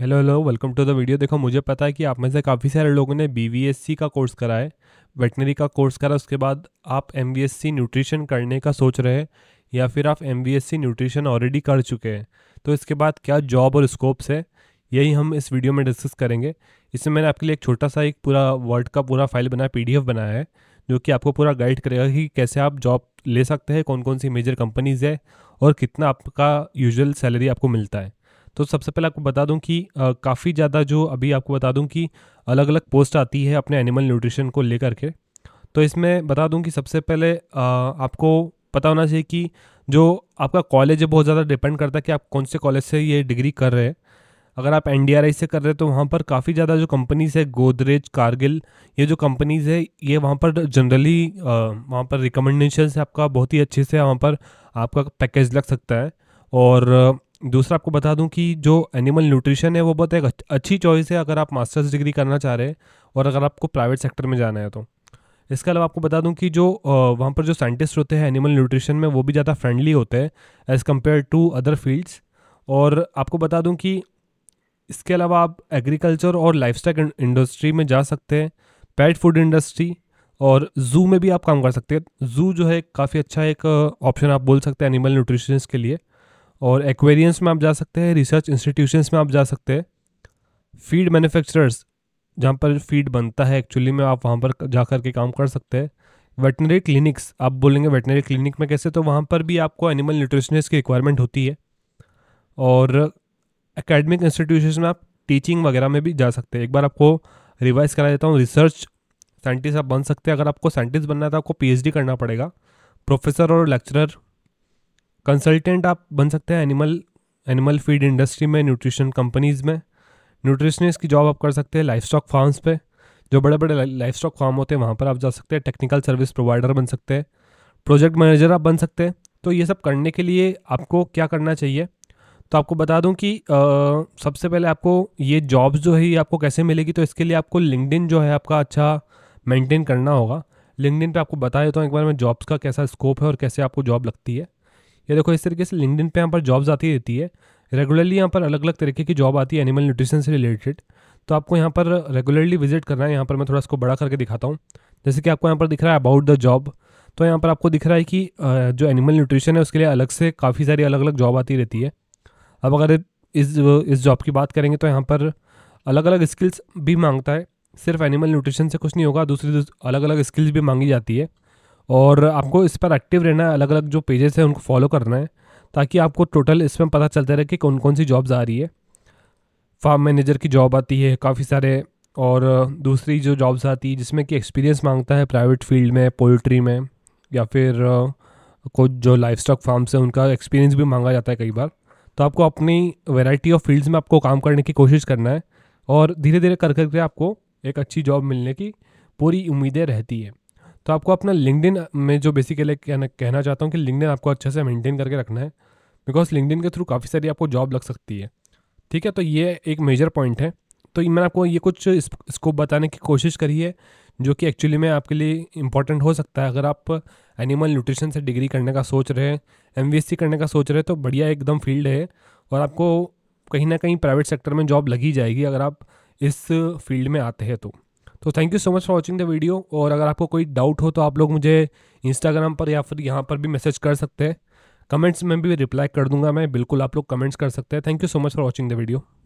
hello hello welcome to the video देखो मुझे पता है कि आप में से काफ़ी सारे लोगों ने बी का कोर्स करा है वेटनरी का कोर्स करा उसके बाद आप एम न्यूट्रिशन करने का सोच रहे हैं या फिर आप एम न्यूट्रिशन ऑलरेडी कर चुके हैं तो इसके बाद क्या जॉब और स्कोप्स है यही हम इस वीडियो में डिस्कस करेंगे इसमें मैंने आपके लिए एक छोटा सा एक पूरा वर्ड का पूरा फाइल बनाया पी बनाया है जो कि आपको पूरा गाइड करेगा कि कैसे आप जॉब ले सकते हैं कौन कौन सी मेजर कंपनीज़ है और कितना आपका यूजल सैलरी आपको मिलता है तो सबसे पहले आपको बता दूं कि काफ़ी ज़्यादा जो अभी आपको बता दूं कि अलग अलग पोस्ट आती है अपने एनिमल न्यूट्रिशन को लेकर के तो इसमें बता दूं कि सबसे पहले आ, आपको पता होना चाहिए कि जो आपका कॉलेज है बहुत ज़्यादा डिपेंड करता है कि आप कौन से कॉलेज से ये डिग्री कर रहे हैं अगर आप एन से कर रहे हैं तो वहाँ पर काफ़ी ज़्यादा जो कंपनीज़ है गोदरेज कारगिल ये जो कंपनीज़ है ये वहाँ पर जनरली वहाँ पर रिकमेंडेशन से आपका बहुत ही अच्छे से वहाँ पर आपका पैकेज लग सकता है और दूसरा आपको बता दूं कि जो एनिमल न्यूट्रिशन है वो बहुत एक अच्छी चॉइस है अगर आप मास्टर्स डिग्री करना चाह रहे हैं और अगर आपको प्राइवेट सेक्टर में जाना है तो इसके अलावा आपको बता दूं कि जो वहाँ पर जो साइंटिस्ट होते हैं एनिमल न्यूट्रिशन में वो भी ज़्यादा फ्रेंडली होते हैं as compare to other fields और आपको बता दूं कि इसके अलावा आप एग्रीकल्चर और लाइफ इंडस्ट्री में जा सकते हैं पेट फूड इंडस्ट्री और जू में भी आप काम कर सकते हैं जू जो है काफ़ी अच्छा एक ऑप्शन आप बोल सकते हैं एनिमल न्यूट्रिशन के लिए और एक्वेरियंस में आप जा सकते हैं रिसर्च इंस्टीट्यूशंस में आप जा सकते हैं फीड मैन्युफैक्चरर्स जहाँ पर फीड बनता है एक्चुअली में आप वहाँ पर जा कर के काम कर सकते हैं वेटनरी क्लिनिक्स आप बोलेंगे वेटनरी क्लिनिक में कैसे तो वहाँ पर भी आपको एनिमल न्यूट्रिशनिस्ट की रिक्वायरमेंट होती है और एकेडमिक इंस्टीट्यूशन में आप टीचिंग वगैरह में भी जा सकते हैं एक बार आपको रिवाइज करा देता हूँ रिसर्च साइंटिस्ट आप बन सकते हैं अगर आपको साइंटिस्ट बनना है तो आपको पी करना पड़ेगा प्रोफेसर और लेक्चरर कंसल्टेंट आप बन सकते हैं एनिमल एनिमल फीड इंडस्ट्री में न्यूट्रिशन कंपनीज में न्यूट्रिशनिस्ट की जॉब आप कर सकते हैं लाइफ स्टॉक फार्म्स पे जो बड़े बड़े लाइफ स्टॉक फार्म होते हैं वहाँ पर आप जा सकते हैं टेक्निकल सर्विस प्रोवाइडर बन सकते हैं प्रोजेक्ट मैनेजर आप बन सकते हैं तो ये सब करने के लिए आपको क्या करना चाहिए तो आपको बता दूं कि आ, सबसे पहले आपको ये जॉब्स जो है ये आपको कैसे मिलेगी तो इसके लिए आपको लिंकडिन जो है आपका अच्छा मेंटेन करना होगा लिंकडिन पे आपको बता देता हूँ एक बार मैं जॉब्स का कैसा स्कोप है और कैसे आपको जॉब लगती है ये देखो इस तरीके से लिंकडिन पे यहाँ पर जॉब्स आती रहती है रेगुलरली यहाँ पर अलग अलग तरीके की जॉब आती है एनिमल न्यूट्रिशन से रिलेटेड तो आपको यहाँ पर रेगुलरली विजिट करना है यहाँ पर मैं थोड़ा इसको बड़ा करके दिखाता हूँ जैसे कि आपको यहाँ पर दिख रहा है अबाउट द जॉब तो यहाँ पर आपको दिख रहा है कि जो एनिमल न्यूट्रिशन है उसके लिए अलग से काफ़ी सारी अलग अलग जॉब आती रहती है अब अगर इस इस जॉब की बात करेंगे तो यहाँ पर अलग अलग स्किल्स भी मांगता है सिर्फ एनिमल न्यूट्रिशन से कुछ नहीं होगा दूसरी अलग अलग स्किल्स भी मांगी जाती है और आपको इस पर एक्टिव रहना है अलग अलग जो पेजेस हैं उनको फॉलो करना है ताकि आपको टोटल इसमें पता चलता रहे कि कौन कौन सी जॉब्स आ रही है फार्म मैनेजर की जॉब आती है काफ़ी सारे और दूसरी जो जॉब्स आती है जिसमें कि एक्सपीरियंस मांगता है प्राइवेट फील्ड में पोल्ट्री में या फिर कुछ जो लाइफ स्टॉक फार्म्स हैं उनका एक्सपीरियंस भी मांगा जाता है कई बार तो आपको अपनी वैरायटी ऑफ फील्ड्स में आपको काम करने की कोशिश करना है और धीरे धीरे कर करके आपको एक अच्छी जॉब मिलने की पूरी उम्मीदें रहती है तो आपको अपना लिंकडिन में जो बेसिकली कहना कहना चाहता हूँ कि लिंकडिन आपको अच्छे से मेंटेन करके रखना है बिकॉज लिंकडिन के थ्रू काफ़ी सारी आपको जॉब लग सकती है ठीक है तो ये एक मेजर पॉइंट है तो मैंने आपको ये कुछ स्कोप बताने की कोशिश करी है जो कि एक्चुअली में आपके लिए इम्पॉर्टेंट हो सकता है अगर आप एनिमल न्यूट्रिशन से डिग्री करने का सोच रहे हैं एम करने का सोच रहे हैं तो बढ़िया एकदम फील्ड है और आपको कहीं ना कहीं प्राइवेट सेक्टर में जॉब लगी जाएगी अगर आप इस फील्ड में आते हैं तो तो thank you so much for watching the video और अगर आपको कोई डाउट हो तो आप लोग मुझे इंस्टाग्राम पर या फिर यहाँ पर भी मैसेज कर सकते हैं कमेंट्स में भी रिप्लाई कर दूंगा मैं बिल्कुल आप लोग कमेंट्स कर सकते हैं thank you so much for watching the video